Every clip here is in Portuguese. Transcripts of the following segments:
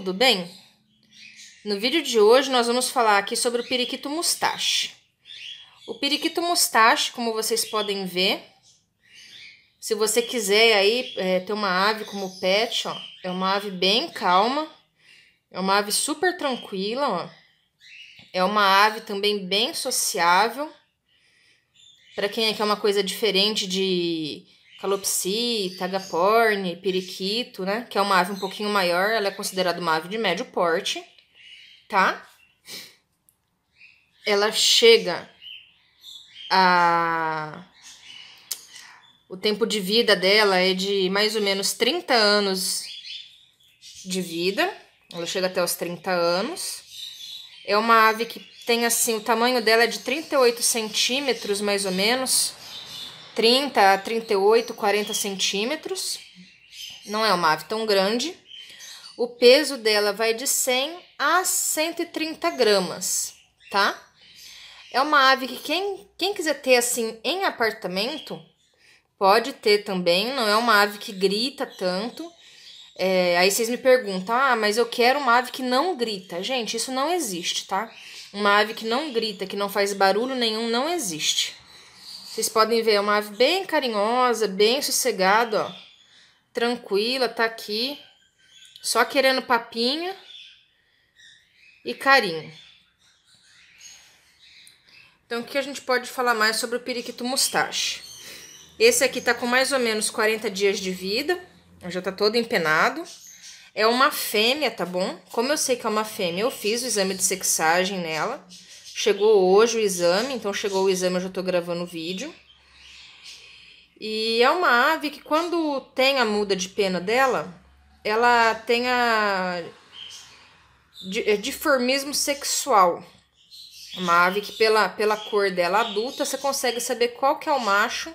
tudo bem? No vídeo de hoje nós vamos falar aqui sobre o periquito mustache. O periquito mustache, como vocês podem ver, se você quiser aí é, ter uma ave como pet, ó, é uma ave bem calma, é uma ave super tranquila, ó. É uma ave também bem sociável. Para quem é que é uma coisa diferente de calopsita, tagaporne, periquito, né? Que é uma ave um pouquinho maior, ela é considerada uma ave de médio porte, tá? Ela chega a... O tempo de vida dela é de mais ou menos 30 anos de vida. Ela chega até os 30 anos. É uma ave que tem, assim, o tamanho dela é de 38 centímetros, mais ou menos 30 a 38, 40 centímetros. Não é uma ave tão grande. O peso dela vai de 100 a 130 gramas, tá? É uma ave que quem, quem quiser ter assim em apartamento, pode ter também. Não é uma ave que grita tanto. É, aí vocês me perguntam, ah, mas eu quero uma ave que não grita. Gente, isso não existe, tá? Uma ave que não grita, que não faz barulho nenhum, não existe. Vocês podem ver, é uma ave bem carinhosa, bem sossegada, ó. Tranquila, tá aqui. Só querendo papinho e carinho. Então, o que a gente pode falar mais sobre o periquito mustache? Esse aqui tá com mais ou menos 40 dias de vida. Já tá todo empenado. É uma fêmea, tá bom? Como eu sei que é uma fêmea, eu fiz o exame de sexagem nela. Chegou hoje o exame, então chegou o exame, eu já tô gravando o vídeo. E é uma ave que quando tem a muda de pena dela, ela tem a diformismo é sexual. Uma ave que pela, pela cor dela adulta, você consegue saber qual que é o macho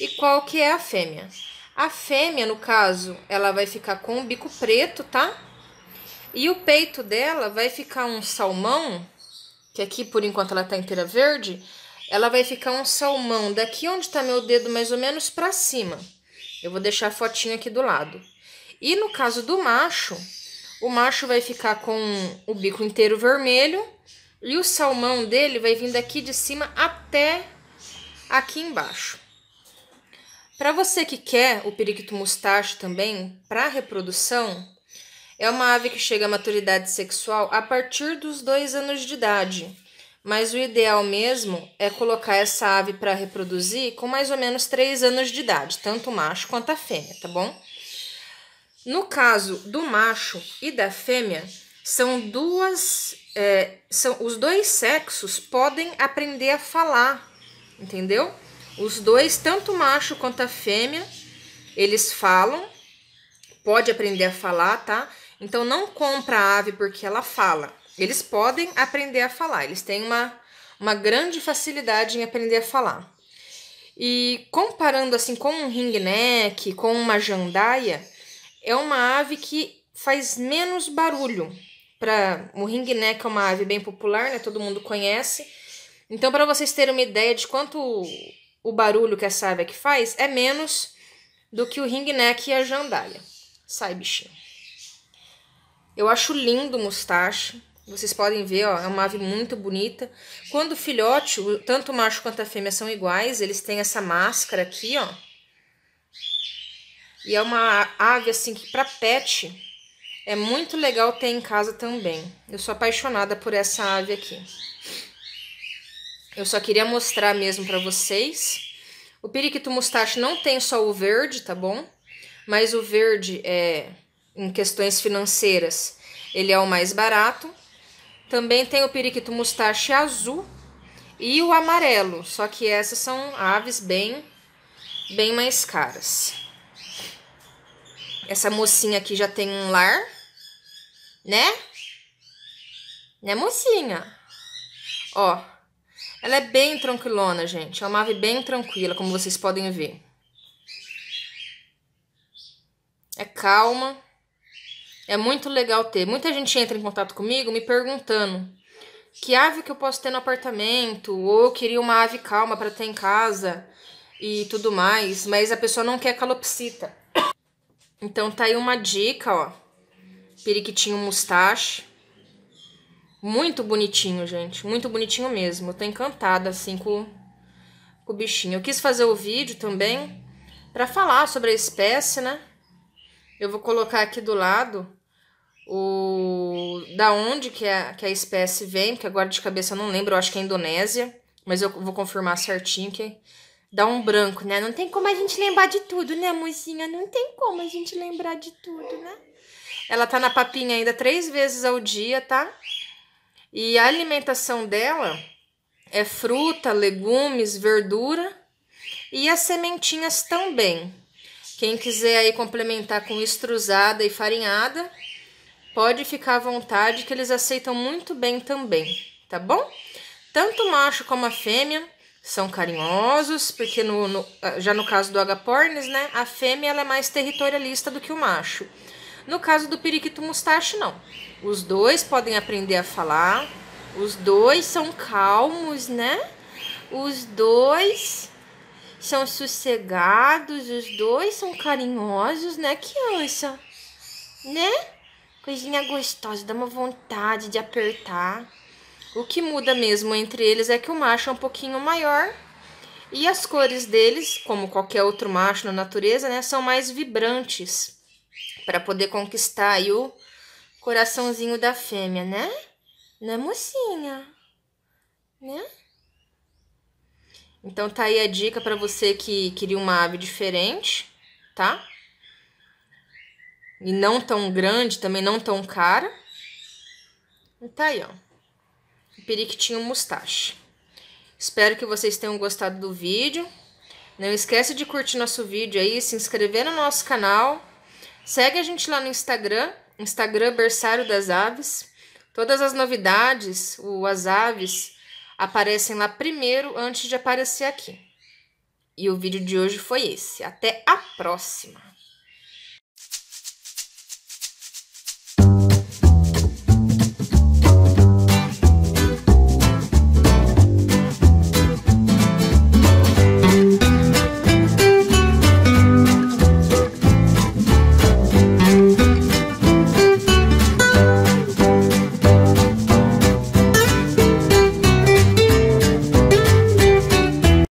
e qual que é a fêmea. A fêmea, no caso, ela vai ficar com o bico preto, tá? E o peito dela vai ficar um salmão que aqui por enquanto ela tá inteira verde, ela vai ficar um salmão daqui onde tá meu dedo mais ou menos para cima. Eu vou deixar a fotinho aqui do lado. E no caso do macho, o macho vai ficar com o bico inteiro vermelho e o salmão dele vai vir daqui de cima até aqui embaixo. Para você que quer o periquito mustache também para reprodução, é uma ave que chega à maturidade sexual a partir dos dois anos de idade, mas o ideal mesmo é colocar essa ave para reproduzir com mais ou menos três anos de idade, tanto o macho quanto a fêmea, tá bom? No caso do macho e da fêmea, são duas. É, são, os dois sexos podem aprender a falar, entendeu? Os dois, tanto o macho quanto a fêmea, eles falam, pode aprender a falar, tá? Então não compra a ave porque ela fala. Eles podem aprender a falar, eles têm uma, uma grande facilidade em aprender a falar. E comparando assim com um ringneck, com uma jandaia, é uma ave que faz menos barulho. Pra, o ringneck é uma ave bem popular, né? Todo mundo conhece. Então, para vocês terem uma ideia de quanto o barulho que essa ave aqui é faz, é menos do que o ringneck e a jandaia. Sai, bichinho. Eu acho lindo o mustache. Vocês podem ver, ó, é uma ave muito bonita. Quando o filhote, tanto o macho quanto a fêmea são iguais, eles têm essa máscara aqui, ó. E é uma ave, assim, que para pet é muito legal ter em casa também. Eu sou apaixonada por essa ave aqui. Eu só queria mostrar mesmo para vocês. O periquito mustache não tem só o verde, tá bom? Mas o verde, é, em questões financeiras, ele é o mais barato. Também tem o periquito mustache azul e o amarelo, só que essas são aves bem, bem mais caras. Essa mocinha aqui já tem um lar, né? Né, mocinha? Ó, ela é bem tranquilona, gente. É uma ave bem tranquila, como vocês podem ver. É calma. É muito legal ter. Muita gente entra em contato comigo me perguntando que ave que eu posso ter no apartamento, ou queria uma ave calma para ter em casa e tudo mais, mas a pessoa não quer calopsita. Então tá aí uma dica, ó. Periquitinho mustache. Muito bonitinho, gente. Muito bonitinho mesmo. Eu tô encantada, assim, com, com o bichinho. Eu quis fazer o vídeo também para falar sobre a espécie, né? Eu vou colocar aqui do lado o da onde que a, que a espécie vem, porque agora de cabeça eu não lembro, eu acho que é Indonésia, mas eu vou confirmar certinho que dá um branco, né? Não tem como a gente lembrar de tudo, né, mocinha? Não tem como a gente lembrar de tudo, né? Ela tá na papinha ainda três vezes ao dia, tá? E a alimentação dela é fruta, legumes, verdura e as sementinhas também. Quem quiser aí complementar com estruzada e farinhada, Pode ficar à vontade que eles aceitam muito bem também, tá bom? Tanto o macho como a fêmea são carinhosos, porque no, no, já no caso do agapornis, né, a fêmea ela é mais territorialista do que o macho. No caso do periquito mustache, não. Os dois podem aprender a falar, os dois são calmos, né? Os dois são sossegados, os dois são carinhosos, né, criança? Né? coisinha gostosa, dá uma vontade de apertar. O que muda mesmo entre eles é que o macho é um pouquinho maior e as cores deles, como qualquer outro macho na natureza, né, são mais vibrantes para poder conquistar aí o coraçãozinho da fêmea, né? Né, mocinha? Né? Então tá aí a dica para você que queria uma ave diferente, tá? E não tão grande, também não tão cara. E tá aí, ó. Periquitinho mustache. Espero que vocês tenham gostado do vídeo. Não esquece de curtir nosso vídeo aí, se inscrever no nosso canal. Segue a gente lá no Instagram, Instagram Berçário das Aves. Todas as novidades, o, as aves, aparecem lá primeiro antes de aparecer aqui. E o vídeo de hoje foi esse. Até a próxima!